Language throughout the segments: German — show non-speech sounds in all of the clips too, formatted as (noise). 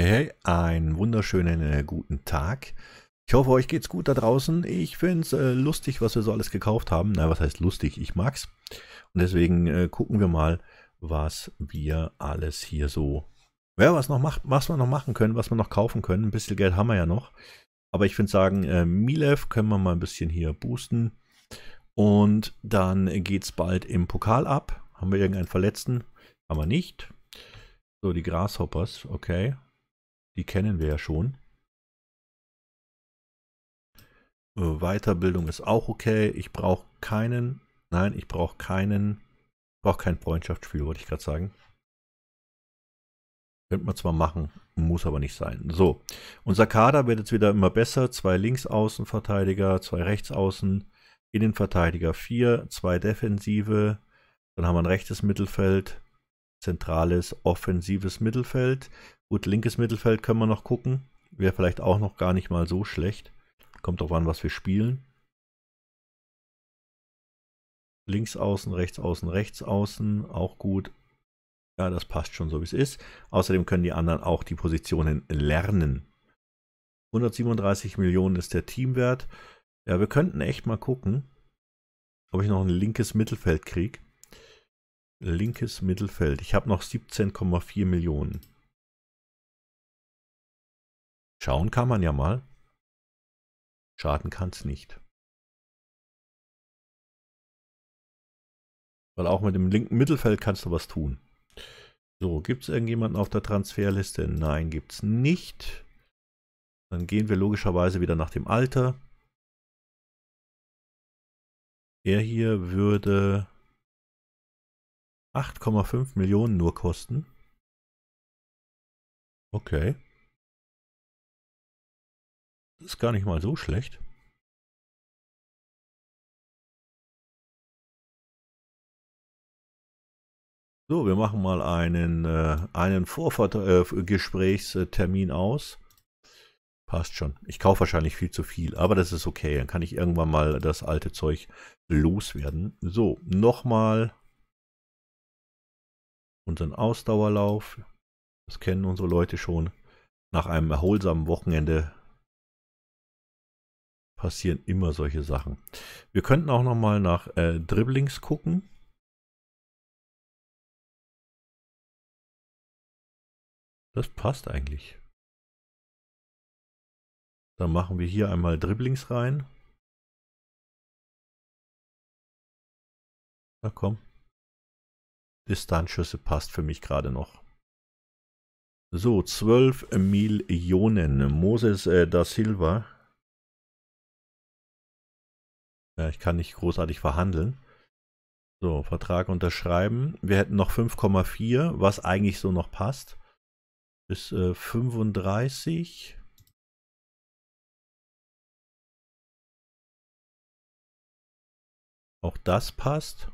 Hey, einen wunderschönen äh, guten Tag. Ich hoffe, euch geht's gut da draußen. Ich find's äh, lustig, was wir so alles gekauft haben. Na, was heißt lustig? Ich mag's. Und deswegen äh, gucken wir mal, was wir alles hier so, ja, was noch macht, was wir noch machen können, was wir noch kaufen können. Ein bisschen Geld haben wir ja noch. Aber ich würde sagen, äh, Milev können wir mal ein bisschen hier boosten. Und dann geht's bald im Pokal ab. Haben wir irgendeinen Verletzten? Haben wir nicht. So, die Grasshoppers, okay. Die kennen wir ja schon. Äh, Weiterbildung ist auch okay. Ich brauche keinen, nein, ich brauche keinen, brauche kein Freundschaftsspiel, wollte ich gerade sagen. Könnte man zwar machen, muss aber nicht sein. So, unser Kader wird jetzt wieder immer besser. Zwei Linksaußenverteidiger, zwei Rechtsaußen, Innenverteidiger 4, zwei Defensive. Dann haben wir ein rechtes Mittelfeld, zentrales offensives Mittelfeld. Gut, linkes Mittelfeld können wir noch gucken. Wäre vielleicht auch noch gar nicht mal so schlecht. Kommt drauf an, was wir spielen. Links außen, rechts außen, rechts außen, auch gut. Ja, das passt schon so, wie es ist. Außerdem können die anderen auch die Positionen lernen. 137 Millionen ist der Teamwert. Ja, wir könnten echt mal gucken, ob ich noch ein linkes Mittelfeld kriege. Linkes Mittelfeld. Ich habe noch 17,4 Millionen. Schauen kann man ja mal. Schaden kann es nicht. Weil auch mit dem linken Mittelfeld kannst du was tun. So, gibt es irgendjemanden auf der Transferliste? Nein, gibt es nicht. Dann gehen wir logischerweise wieder nach dem Alter. Er hier würde 8,5 Millionen nur kosten. Okay. Das ist gar nicht mal so schlecht. So, wir machen mal einen, äh, einen Vorgesprächstermin äh, aus. Passt schon. Ich kaufe wahrscheinlich viel zu viel, aber das ist okay. Dann kann ich irgendwann mal das alte Zeug loswerden. So, nochmal unseren Ausdauerlauf. Das kennen unsere Leute schon. Nach einem erholsamen Wochenende passieren immer solche Sachen. Wir könnten auch nochmal nach äh, Dribblings gucken. Das passt eigentlich. Dann machen wir hier einmal Dribblings rein. Na komm. Distanzschüsse passt für mich gerade noch. So, 12 Millionen. Moses äh, da Silva. Ja, ich kann nicht großartig verhandeln. So, Vertrag unterschreiben. Wir hätten noch 5,4, was eigentlich so noch passt. Bis äh, 35. Auch das passt.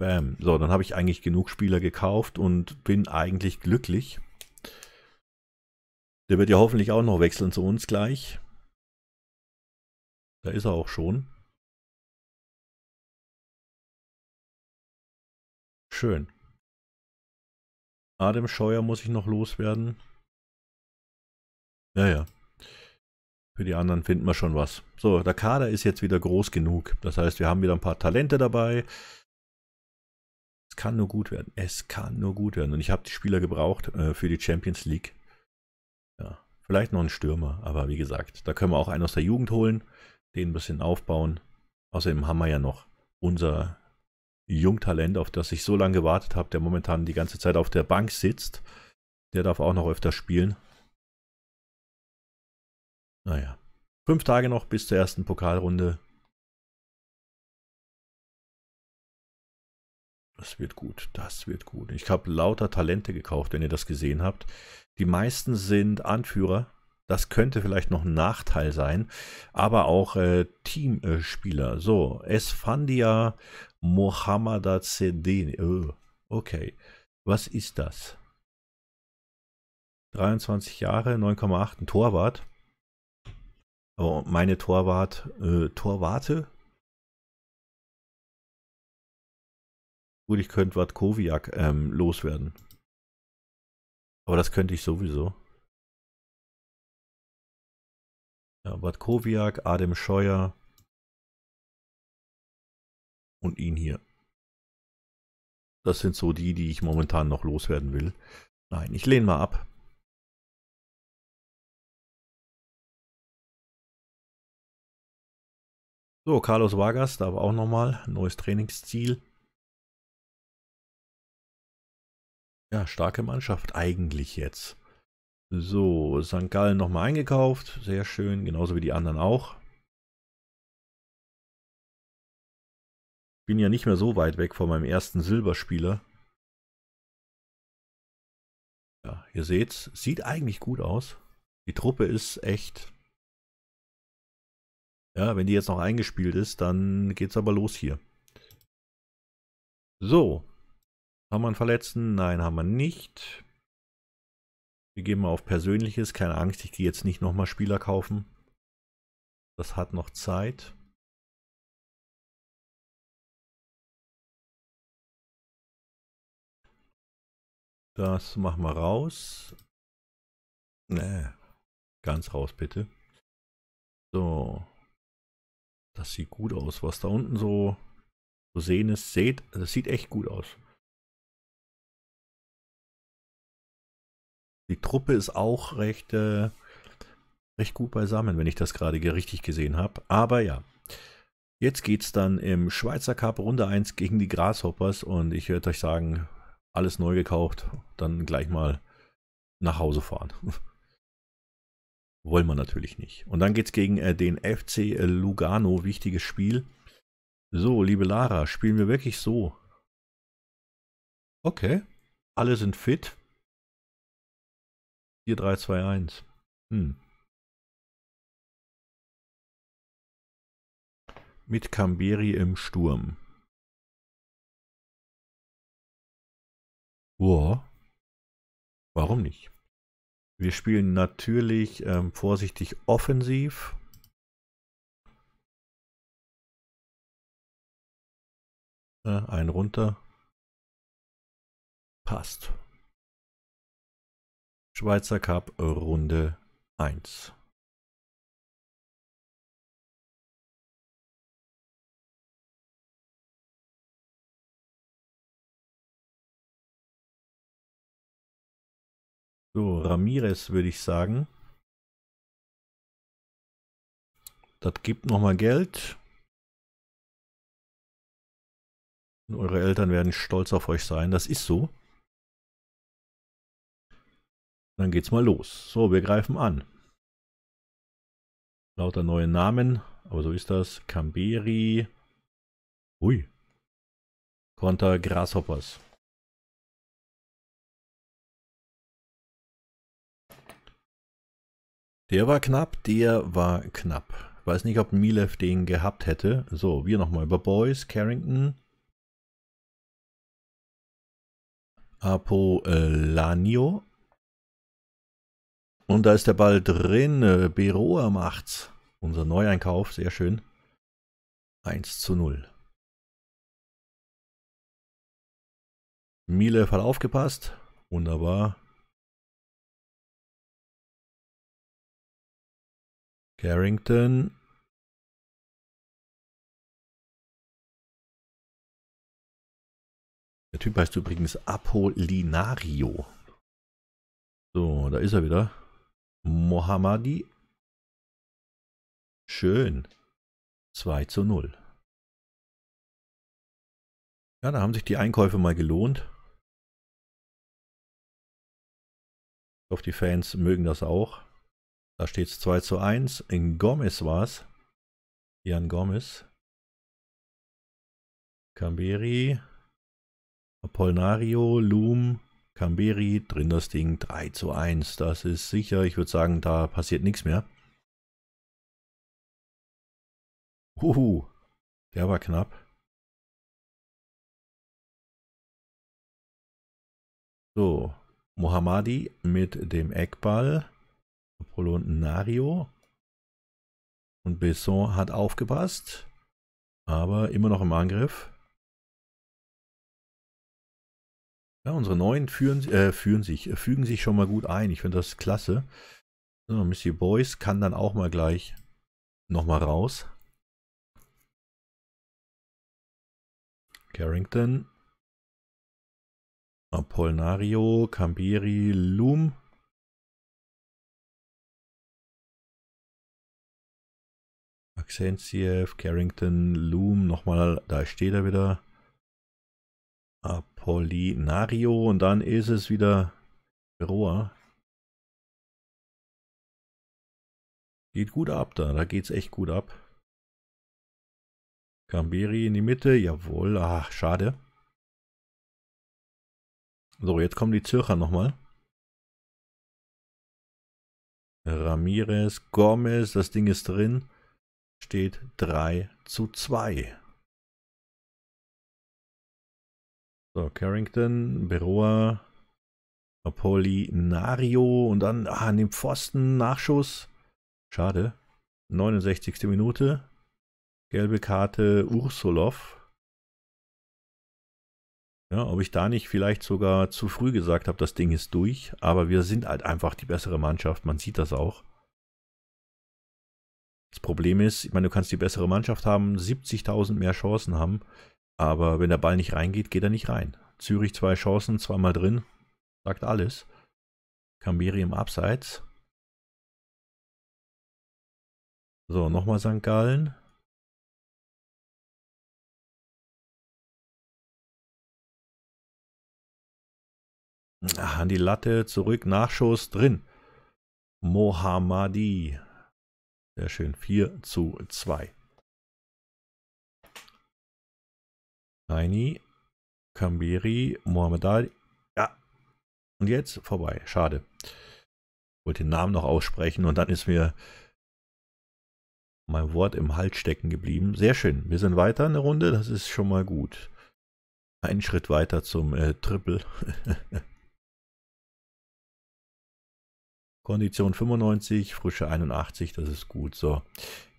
Bam. So, dann habe ich eigentlich genug Spieler gekauft und bin eigentlich glücklich. Der wird ja hoffentlich auch noch wechseln zu uns gleich. Da ist er auch schon. Schön. Adam Scheuer muss ich noch loswerden. Naja. Für die anderen finden wir schon was. So, der Kader ist jetzt wieder groß genug. Das heißt, wir haben wieder ein paar Talente dabei kann nur gut werden. Es kann nur gut werden. Und ich habe die Spieler gebraucht äh, für die Champions League. Ja, vielleicht noch einen Stürmer, aber wie gesagt, da können wir auch einen aus der Jugend holen, den ein bisschen aufbauen. Außerdem haben wir ja noch unser Jungtalent, auf das ich so lange gewartet habe, der momentan die ganze Zeit auf der Bank sitzt. Der darf auch noch öfter spielen. Naja. Fünf Tage noch bis zur ersten Pokalrunde. Das wird gut, das wird gut. Ich habe lauter Talente gekauft, wenn ihr das gesehen habt. Die meisten sind Anführer. Das könnte vielleicht noch ein Nachteil sein. Aber auch äh, Teamspieler. so, Esfandia Mohammada Zedeni. Oh, okay. Was ist das? 23 Jahre, 9,8, ein Torwart. Oh, meine Torwart, äh, Torwarte Gut, ich könnte Watkowiak ähm, loswerden. Aber das könnte ich sowieso. Ja, Watkowiak, Adem Scheuer und ihn hier. Das sind so die, die ich momentan noch loswerden will. Nein, ich lehne mal ab. So, Carlos Vargas, da war auch nochmal neues Trainingsziel. Ja, starke Mannschaft eigentlich jetzt. So, St. Gallen nochmal eingekauft. Sehr schön, genauso wie die anderen auch. Bin ja nicht mehr so weit weg von meinem ersten Silberspieler. Ja, ihr seht's, sieht eigentlich gut aus. Die Truppe ist echt. Ja, wenn die jetzt noch eingespielt ist, dann geht's aber los hier. So, haben wir einen Verletzten? Nein, haben wir nicht. Wir gehen mal auf Persönliches. Keine Angst, ich gehe jetzt nicht nochmal Spieler kaufen. Das hat noch Zeit. Das machen wir raus. Nee, ganz raus bitte. So. Das sieht gut aus, was da unten so zu sehen ist. Seht, das sieht echt gut aus. die Truppe ist auch recht, äh, recht gut beisammen, wenn ich das gerade richtig gesehen habe. Aber ja, jetzt geht es dann im Schweizer Cup Runde 1 gegen die Grasshoppers und ich würde euch sagen, alles neu gekauft, dann gleich mal nach Hause fahren. (laughs) Wollen wir natürlich nicht. Und dann geht es gegen äh, den FC Lugano, wichtiges Spiel. So, liebe Lara, spielen wir wirklich so? Okay, alle sind fit. 4-3-2-1. Hm. Mit Camberi im Sturm. Boah. Warum nicht? Wir spielen natürlich ähm, vorsichtig offensiv. Äh, ein runter. Passt. Schweizer Cup äh, Runde 1. So, Ramirez würde ich sagen. Das gibt nochmal Geld. Und eure Eltern werden stolz auf euch sein. Das ist so. Dann geht's mal los. So, wir greifen an. Lauter neue Namen, aber so ist das. Camberi. Ui. Konter Grasshoppers. Der war knapp, der war knapp. Weiß nicht, ob Milev den gehabt hätte. So, wir nochmal über Boys, Carrington. Apo Lanio. Und da ist der Ball drin. Äh, Beroa macht's. Unser Neueinkauf, sehr schön. 1 zu 0. Miele hat aufgepasst. Wunderbar. Carrington. Der Typ heißt übrigens Apollinario. So, da ist er wieder. Mohammadi. Schön. 2 zu 0. Ja, da haben sich die Einkäufe mal gelohnt. Ich hoffe, die Fans mögen das auch. Da steht es 2 zu 1. In Gomez war es. Jan Gomez. Camberi. Apolnario, Loom. Camberi, drin das Ding 3 zu 1. Das ist sicher. Ich würde sagen, da passiert nichts mehr. Huhu, der war knapp. So, Mohammadi mit dem Eckball. Apollo und Nario. Und Besson hat aufgepasst. Aber immer noch im Angriff. Ja, unsere neuen führen, äh, führen sich, äh, fügen sich schon mal gut ein. Ich finde das klasse. So, Missy Boys kann dann auch mal gleich nochmal raus. Carrington. Apolnario, Cambieri, Loom. Maxentiev, Carrington, Loom, nochmal, da steht er wieder. Apollinario und dann ist es wieder Roa. Geht gut ab da, da geht's echt gut ab. Camberi in die Mitte, jawohl, ach, schade. So, jetzt kommen die Zürcher nochmal. Ramirez, Gomez, das Ding ist drin. Steht 3 zu 2. So, Carrington, Beroa, Apollinario und dann ah, an dem Pfosten Nachschuss. Schade. 69. Minute. Gelbe Karte Ursulov. Ja, ob ich da nicht vielleicht sogar zu früh gesagt habe, das Ding ist durch, aber wir sind halt einfach die bessere Mannschaft, man sieht das auch. Das Problem ist, ich meine, du kannst die bessere Mannschaft haben, 70.000 mehr Chancen haben, aber wenn der Ball nicht reingeht, geht er nicht rein. Zürich zwei Chancen, zweimal drin, sagt alles. Kambiri im Abseits. So, nochmal St. Gallen. Ach, an die Latte, zurück, Nachschuss, drin. Mohammadi. Sehr schön, 4 zu 2. Tiny, Kambiri, Mohamed Ali. Ja. Und jetzt vorbei. Schade. Ich wollte den Namen noch aussprechen und dann ist mir mein Wort im Hals stecken geblieben. Sehr schön. Wir sind weiter eine Runde. Das ist schon mal gut. Einen Schritt weiter zum äh, Triple. (laughs) Kondition 95, Frische 81, das ist gut. So.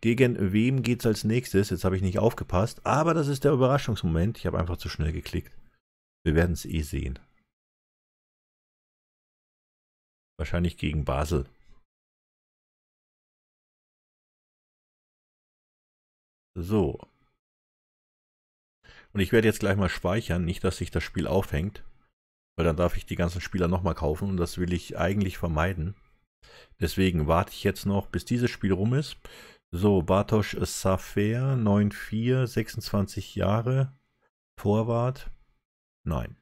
Gegen wem geht's als nächstes? Jetzt habe ich nicht aufgepasst, aber das ist der Überraschungsmoment. Ich habe einfach zu schnell geklickt. Wir werden es eh sehen. Wahrscheinlich gegen Basel. So. Und ich werde jetzt gleich mal speichern, nicht dass sich das Spiel aufhängt, weil dann darf ich die ganzen Spieler nochmal kaufen und das will ich eigentlich vermeiden. Deswegen warte ich jetzt noch, bis dieses Spiel rum ist. So, Bartosz Safer, 9,4, 26 Jahre, Torwart. Nein.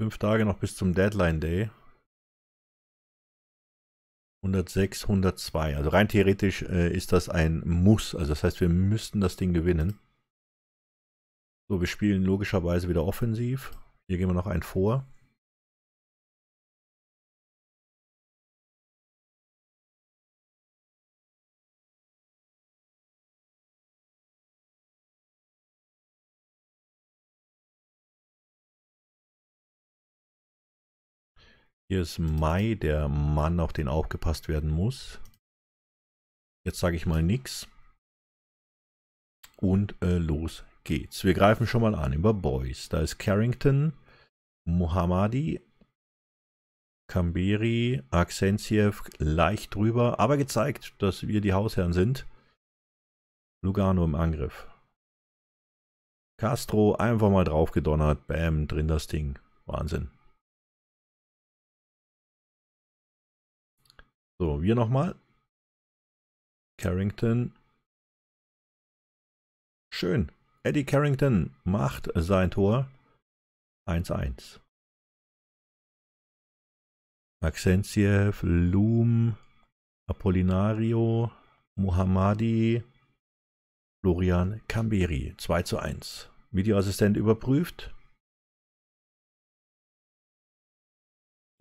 Fünf Tage noch bis zum Deadline Day. 106, 102. Also rein theoretisch äh, ist das ein Muss. Also das heißt, wir müssten das Ding gewinnen. So, wir spielen logischerweise wieder offensiv. Hier gehen wir noch ein vor. Hier ist Mai, der Mann, auf den aufgepasst werden muss. Jetzt sage ich mal nix. Und äh, los geht's. Wir greifen schon mal an über Boys. Da ist Carrington, Mohammadi, Kambiri, Aksentiev leicht drüber, aber gezeigt, dass wir die Hausherren sind. Lugano im Angriff. Castro einfach mal drauf gedonnert. Bäm, drin das Ding. Wahnsinn. So, wir nochmal. Carrington. Schön. Eddie Carrington macht sein Tor 1-1. Maxentiev, Loom, Apollinario, Mohammadi, Florian Camberi 2 1. Videoassistent überprüft.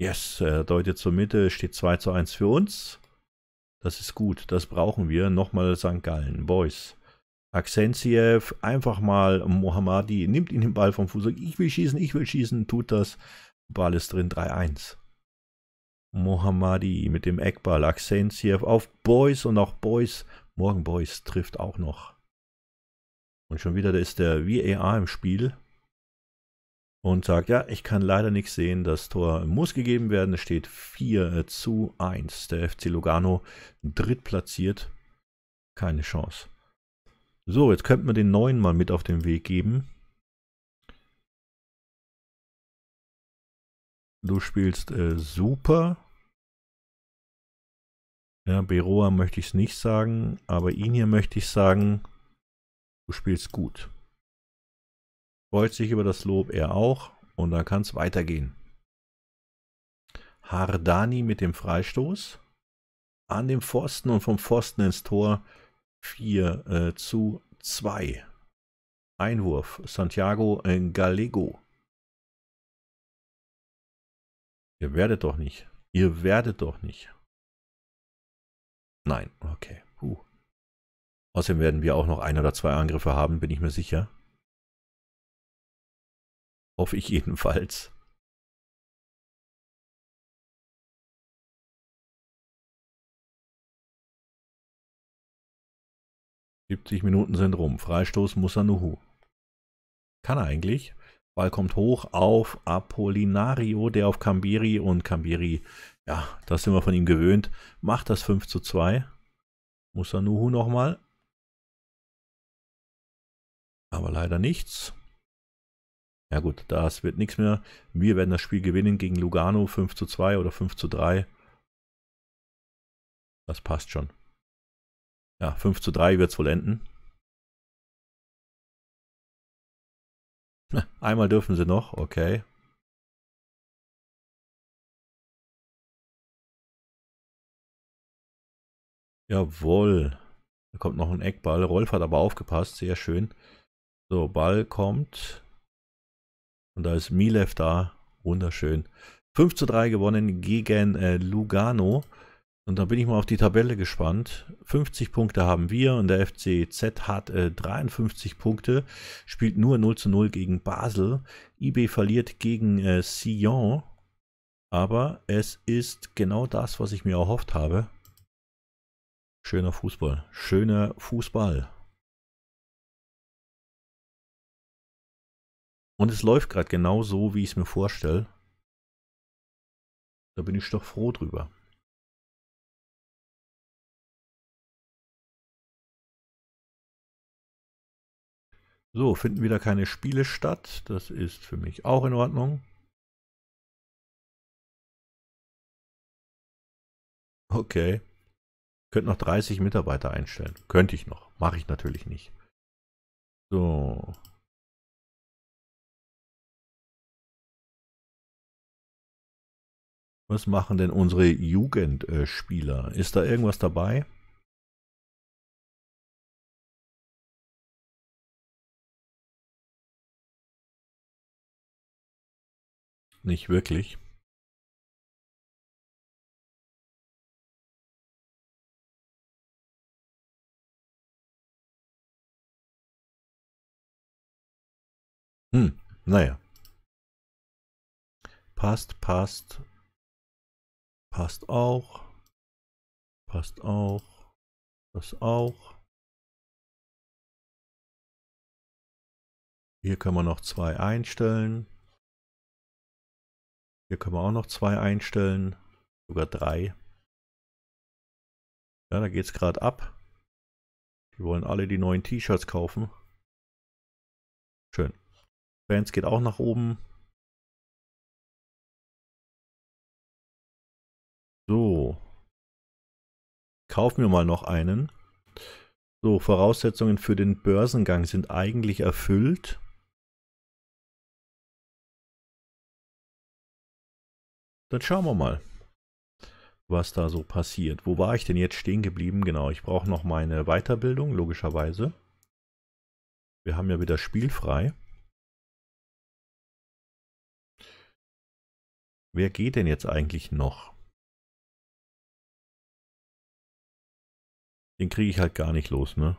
Yes, er äh, deutet zur Mitte, steht 2 1 für uns. Das ist gut, das brauchen wir. Nochmal St. Gallen, Boys. Aksentiev einfach mal Mohammadi, nimmt ihn den Ball vom Fuß, sagt, ich will schießen, ich will schießen, tut das, Ball ist drin, 3-1. Mohammadi mit dem Eckball, Aksentiev auf Boys und auch Boys, morgen Boys trifft auch noch. Und schon wieder da ist der VAR im Spiel und sagt, ja, ich kann leider nichts sehen, das Tor muss gegeben werden. Es steht 4 zu 1. Der FC Lugano drittplatziert, keine Chance. So, jetzt könnten wir den neuen mal mit auf den Weg geben. Du spielst äh, super. Ja, Beroa möchte ich es nicht sagen, aber ihn hier möchte ich sagen, du spielst gut. Freut sich über das Lob, er auch. Und dann kann es weitergehen. Hardani mit dem Freistoß. An dem Pfosten und vom Pfosten ins Tor. 4 äh, zu 2. Einwurf Santiago Gallego. Ihr werdet doch nicht. Ihr werdet doch nicht. Nein, okay. Puh. Außerdem werden wir auch noch ein oder zwei Angriffe haben, bin ich mir sicher. Hoffe ich jedenfalls. 70 Minuten sind rum. Freistoß Nuhu. Kann er eigentlich. Ball kommt hoch auf Apollinario, der auf Cambiri und Cambiri, ja, das sind wir von ihm gewöhnt, macht das 5 zu 2. Nuhu nochmal. Aber leider nichts. Ja gut, das wird nichts mehr. Wir werden das Spiel gewinnen gegen Lugano 5 zu 2 oder 5 zu 3. Das passt schon. Ja, 5 zu 3 wird es wohl enden. (laughs) Einmal dürfen sie noch, okay. Jawohl. Da kommt noch ein Eckball. Rolf hat aber aufgepasst, sehr schön. So, Ball kommt. Und da ist Milev da. Wunderschön. 5 zu 3 gewonnen gegen äh, Lugano. Und da bin ich mal auf die Tabelle gespannt. 50 Punkte haben wir und der FCZ hat äh, 53 Punkte, spielt nur 0 zu 0 gegen Basel. IB verliert gegen äh, Sion, aber es ist genau das, was ich mir erhofft habe. Schöner Fußball, schöner Fußball. Und es läuft gerade genau so, wie ich es mir vorstelle. Da bin ich doch froh drüber. So, finden wieder keine Spiele statt. Das ist für mich auch in Ordnung. Okay. Könnte noch 30 Mitarbeiter einstellen. Könnte ich noch. Mache ich natürlich nicht. So. Was machen denn unsere Jugendspieler? Ist da irgendwas dabei? nicht wirklich Hm, naja. Passt, passt. Passt auch. Passt auch. Das auch. Hier kann man noch zwei einstellen. Hier können wir auch noch zwei einstellen, sogar drei. Ja, da geht es gerade ab. Die wollen alle die neuen T-Shirts kaufen. Schön. Fans geht auch nach oben. So. Kaufen wir mal noch einen. So, Voraussetzungen für den Börsengang sind eigentlich erfüllt. Dann schauen wir mal, was da so passiert. Wo war ich denn jetzt stehen geblieben? Genau, ich brauche noch meine Weiterbildung, logischerweise. Wir haben ja wieder spielfrei. Wer geht denn jetzt eigentlich noch? Den kriege ich halt gar nicht los, ne?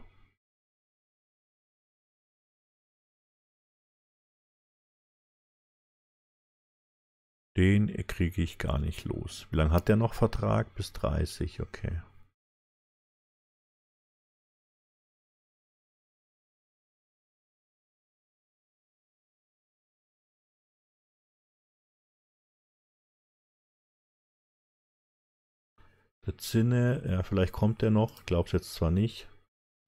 Den kriege ich gar nicht los. Wie lange hat der noch Vertrag? Bis 30, okay. Der Zinne, ja, vielleicht kommt er noch, glaub's jetzt zwar nicht.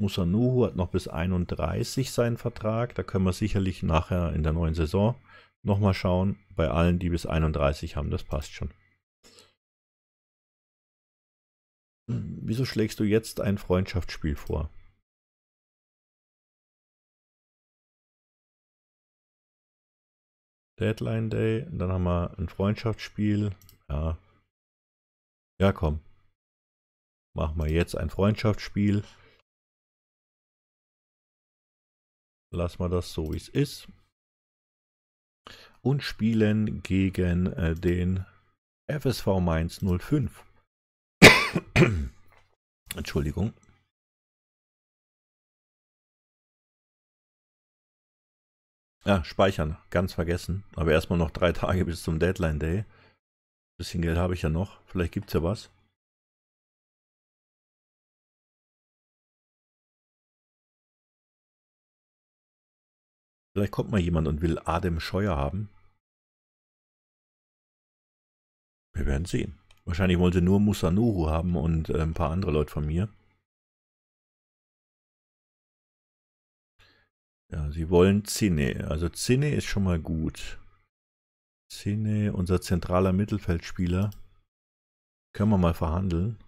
Musanuhu hat noch bis 31 seinen Vertrag, da können wir sicherlich nachher in der neuen Saison nochmal schauen. Bei allen, die bis 31 haben, das passt schon. Wieso schlägst du jetzt ein Freundschaftsspiel vor? Deadline Day, dann haben wir ein Freundschaftsspiel. Ja, ja komm. Machen wir jetzt ein Freundschaftsspiel. Lassen wir das so, wie es ist und spielen gegen äh, den FSV Mainz 05. (coughs) Entschuldigung. Ja, speichern, ganz vergessen. Aber erstmal noch drei Tage bis zum Deadline Day. Bisschen Geld habe ich ja noch. Vielleicht gibt es ja was. Vielleicht kommt mal jemand und will Adem Scheuer haben. Wir werden sehen. Wahrscheinlich wollte nur Musanuru haben und äh, ein paar andere Leute von mir. Ja, sie wollen Zinne. Also Zinne ist schon mal gut. Zinne, unser zentraler Mittelfeldspieler. Können wir mal verhandeln.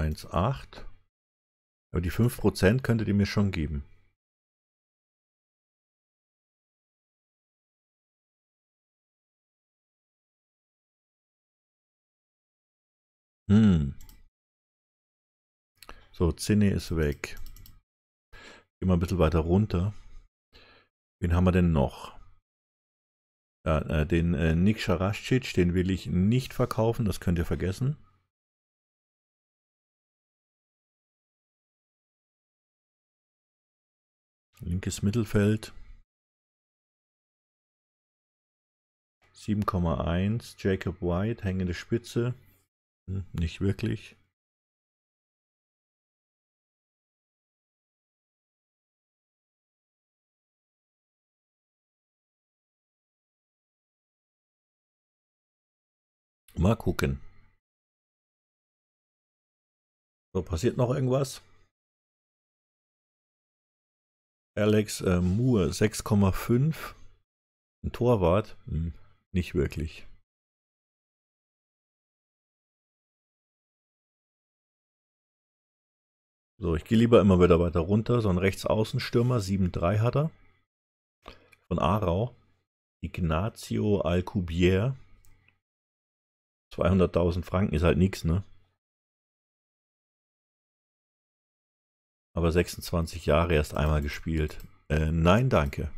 1,8. Aber die 5% könntet ihr mir schon geben. Hm. So, Zinne ist weg. Gehen wir ein bisschen weiter runter. Wen haben wir denn noch? Ja, äh, den äh, Nick Scharaschitsch, den will ich nicht verkaufen, das könnt ihr vergessen. Linkes Mittelfeld. 7,1. Jacob White, hängende Spitze. Hm, nicht wirklich. Mal gucken. So, passiert noch irgendwas? Alex äh, Moore 6,5. Ein Torwart? Hm, nicht wirklich. So, ich gehe lieber immer wieder weiter runter. So ein Rechtsaußenstürmer, 7,3 hat er. Von Aarau. Ignacio Alcubierre. 200.000 Franken ist halt nichts, ne? aber 26 Jahre erst einmal gespielt. Äh, nein, danke.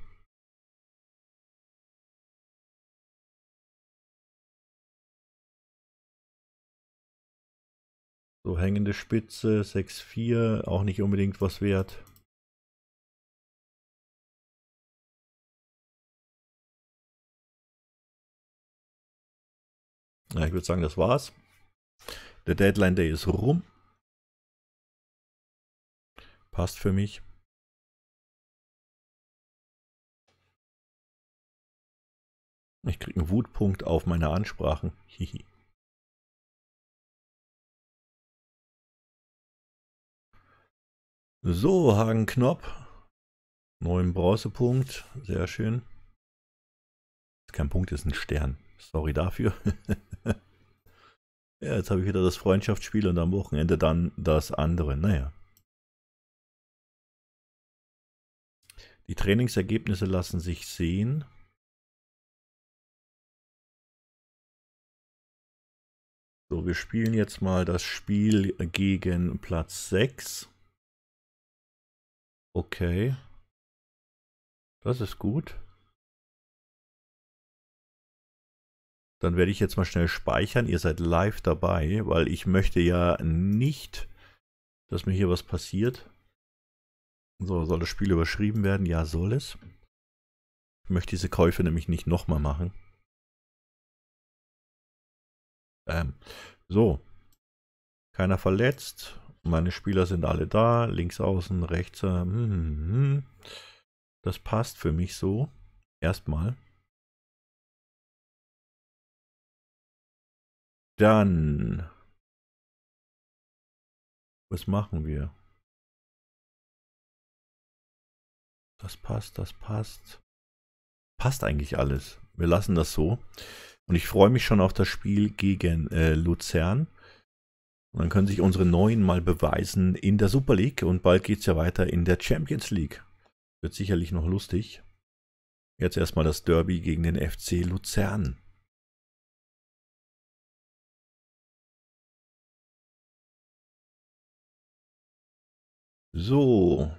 So, hängende Spitze, 6-4, auch nicht unbedingt was wert. Ja, ich würde sagen, das war's. Der Deadline Day ist rum. Passt für mich. Ich kriege einen Wutpunkt auf meine Ansprachen. Hihi. So, Hagen Knopp. Neuen Bronzepunkt. Sehr schön. Kein Punkt ist ein Stern. Sorry dafür. (laughs) ja, jetzt habe ich wieder das Freundschaftsspiel und am Wochenende dann das andere. Naja. Die Trainingsergebnisse lassen sich sehen. So, wir spielen jetzt mal das Spiel gegen Platz 6. Okay. Das ist gut. Dann werde ich jetzt mal schnell speichern. Ihr seid live dabei, weil ich möchte ja nicht, dass mir hier was passiert. So, soll das Spiel überschrieben werden? Ja, soll es. Ich möchte diese Käufe nämlich nicht nochmal machen. Ähm, so. Keiner verletzt. Meine Spieler sind alle da. Links außen, rechts. Mm, Das passt für mich so. Erstmal. Dann. Was machen wir? Das passt, das passt. Passt eigentlich alles. Wir lassen das so. Und ich freue mich schon auf das Spiel gegen äh, Luzern. Und dann können sich unsere Neuen mal beweisen in der Super League. Und bald geht es ja weiter in der Champions League. Wird sicherlich noch lustig. Jetzt erstmal das Derby gegen den FC Luzern. So,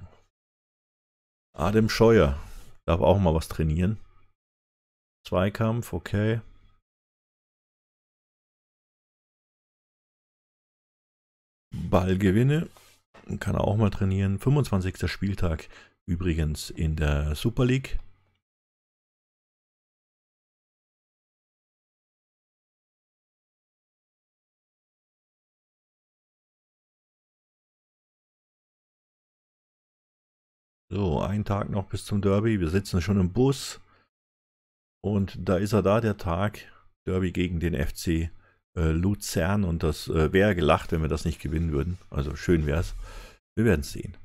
Adem Scheuer darf auch mal was trainieren. Zweikampf, okay. Ballgewinne kann er auch mal trainieren. 25. Spieltag übrigens in der Super League. So, ein Tag noch bis zum Derby. Wir sitzen schon im Bus. Und da ist er da, der Tag. Derby gegen den FC äh, Luzern. Und das äh, wäre gelacht, wenn wir das nicht gewinnen würden. Also schön wäre es. Wir werden es sehen.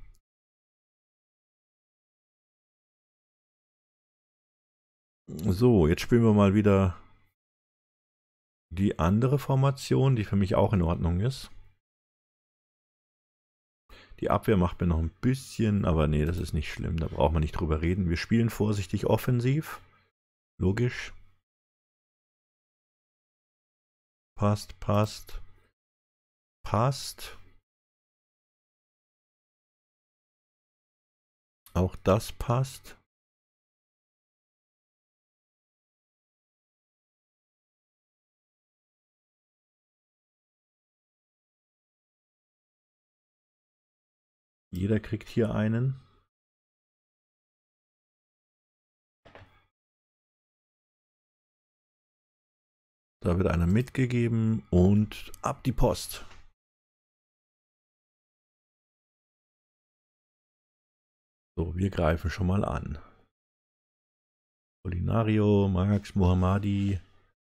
So, jetzt spielen wir mal wieder die andere Formation, die für mich auch in Ordnung ist. Die Abwehr macht mir noch ein bisschen, aber nee, das ist nicht schlimm. Da braucht man nicht drüber reden. Wir spielen vorsichtig offensiv. Logisch. Passt, passt. Passt. Auch das passt. Jeder kriegt hier einen. Da wird einer mitgegeben und ab die Post. So, wir greifen schon mal an. Polinario, Max, Mohammadi,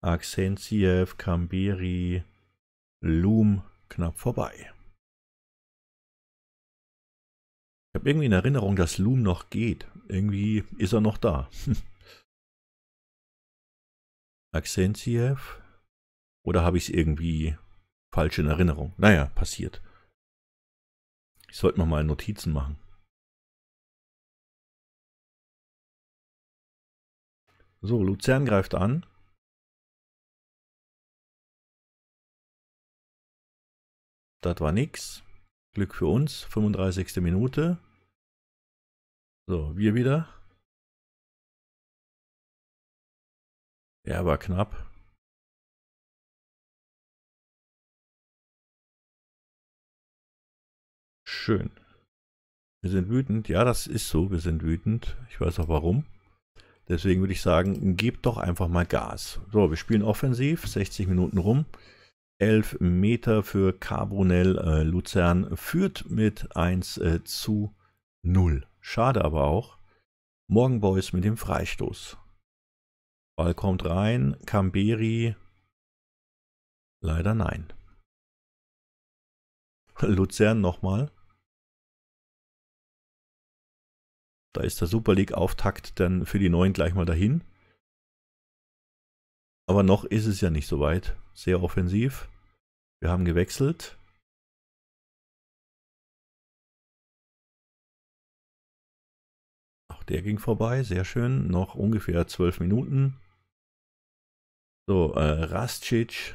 Axentiev, Kamberi, Loom, knapp vorbei. Ich habe irgendwie in Erinnerung, dass Loom noch geht. Irgendwie ist er noch da. Maxentiev? (laughs) Oder habe ich es irgendwie falsch in Erinnerung? Naja, passiert. Ich sollte noch mal Notizen machen. So, Luzern greift an. Das war nichts. Glück für uns, 35. Minute. So, wir wieder. Ja, war knapp. Schön. Wir sind wütend. Ja, das ist so. Wir sind wütend. Ich weiß auch warum. Deswegen würde ich sagen, gebt doch einfach mal Gas. So, wir spielen offensiv. 60 Minuten rum. 11 Meter für Carbonell. Äh, Luzern führt mit 1 äh, zu 0. Schade aber auch. Morgen Boys mit dem Freistoß. Ball kommt rein. Camberi. Leider nein. (laughs) Luzern nochmal. Da ist der Super League-Auftakt dann für die Neuen gleich mal dahin. Aber noch ist es ja nicht so weit. Sehr offensiv. Wir haben gewechselt. Auch der ging vorbei. Sehr schön. Noch ungefähr zwölf Minuten. So, äh, Rastic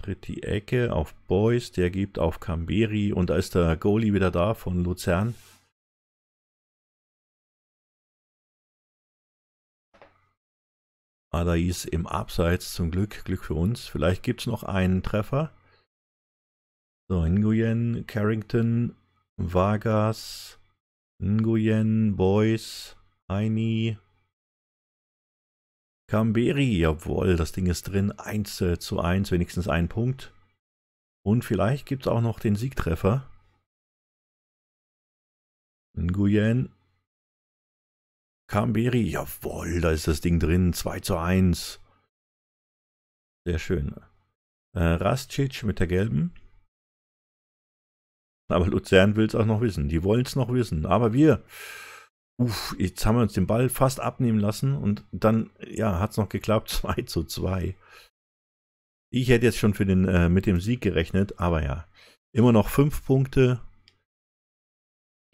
tritt die Ecke auf Boys. Der gibt auf Camberi. Und da ist der Goalie wieder da von Luzern. Adais im Abseits zum Glück. Glück für uns. Vielleicht gibt es noch einen Treffer. So, Nguyen, Carrington, Vargas, Nguyen, Boys, Heini, Camberi. Jawohl, das Ding ist drin. 1 äh, zu 1, wenigstens ein Punkt. Und vielleicht gibt es auch noch den Siegtreffer. Nguyen, Kamberi. Jawohl, da ist das Ding drin. 2 zu 1. Sehr schön. Äh, Rastic mit der gelben. Aber Luzern will es auch noch wissen. Die wollen es noch wissen. Aber wir, uff, jetzt haben wir uns den Ball fast abnehmen lassen und dann, ja, hat es noch geklappt. 2 (laughs) zu 2. Ich hätte jetzt schon für den, äh, mit dem Sieg gerechnet, aber ja. Immer noch 5 Punkte.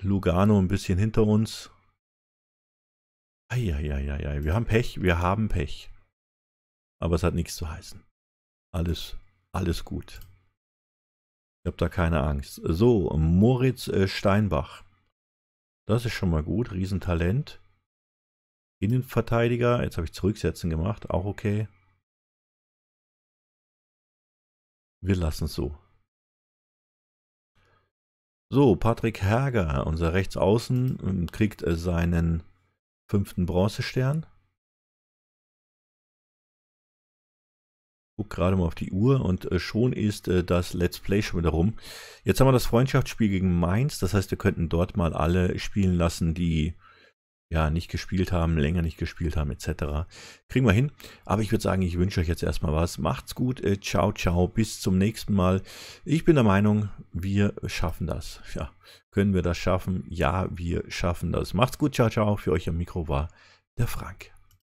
Lugano ein bisschen hinter uns. Eieieiei, wir haben Pech, wir haben Pech. Aber es hat nichts zu heißen. Alles, alles gut. Ich habe da keine Angst. So, Moritz äh, Steinbach. Das ist schon mal gut, Riesentalent. Innenverteidiger, jetzt habe ich Zurücksetzen gemacht, auch okay. Wir lassen es so. So, Patrick Herger, unser Rechtsaußen, kriegt äh, seinen fünften Bronzestern. Guck gerade mal auf die Uhr und äh, schon ist äh, das Let's Play schon wieder rum. Jetzt haben wir das Freundschaftsspiel gegen Mainz. Das heißt, wir könnten dort mal alle spielen lassen, die ja, nicht gespielt haben, länger nicht gespielt haben, etc. Kriegen wir hin. Aber ich würde sagen, ich wünsche euch jetzt erstmal was. Macht's gut. Äh, ciao, ciao. Bis zum nächsten Mal. Ich bin der Meinung, wir schaffen das. Ja, können wir das schaffen? Ja, wir schaffen das. Macht's gut. Ciao, ciao. Für euch am Mikro war der Frank.